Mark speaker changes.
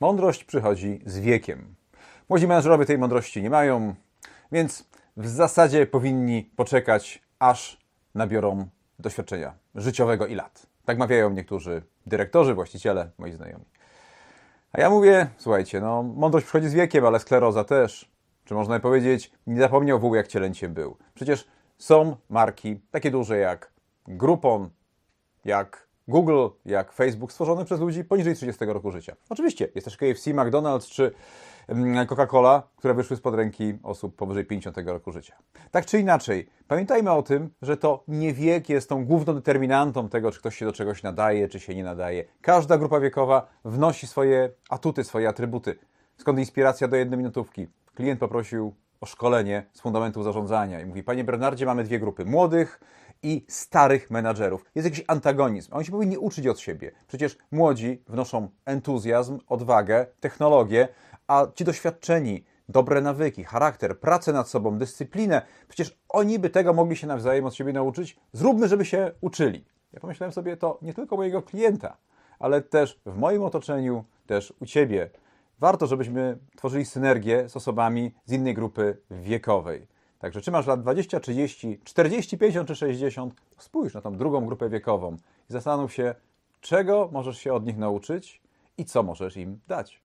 Speaker 1: Mądrość przychodzi z wiekiem. Młodzi mężowie tej mądrości nie mają, więc w zasadzie powinni poczekać, aż nabiorą doświadczenia życiowego i lat. Tak mawiają niektórzy dyrektorzy, właściciele, moi znajomi. A ja mówię, słuchajcie, no mądrość przychodzi z wiekiem, ale skleroza też. Czy można powiedzieć, nie zapomniał wół, jak cielęciem był. Przecież są marki takie duże jak Groupon, jak Google, jak Facebook stworzony przez ludzi poniżej 30 roku życia. Oczywiście jest też KFC, McDonald's czy mm, Coca-Cola, które wyszły spod ręki osób powyżej 50 roku życia. Tak czy inaczej, pamiętajmy o tym, że to nie wiek jest tą główną determinantą tego, czy ktoś się do czegoś nadaje, czy się nie nadaje. Każda grupa wiekowa wnosi swoje atuty, swoje atrybuty. Skąd inspiracja do jednej minutówki? Klient poprosił o szkolenie z fundamentów zarządzania i mówi: Panie Bernardzie, mamy dwie grupy młodych, i starych menadżerów. Jest jakiś antagonizm. Oni się powinni uczyć od siebie. Przecież młodzi wnoszą entuzjazm, odwagę, technologię, a ci doświadczeni, dobre nawyki, charakter, pracę nad sobą, dyscyplinę, przecież oni by tego mogli się nawzajem od siebie nauczyć. Zróbmy, żeby się uczyli. Ja pomyślałem sobie, to nie tylko mojego klienta, ale też w moim otoczeniu, też u Ciebie. Warto, żebyśmy tworzyli synergię z osobami z innej grupy wiekowej. Także czy masz lat 20, 30, 40, 50 czy 60, spójrz na tą drugą grupę wiekową i zastanów się, czego możesz się od nich nauczyć i co możesz im dać.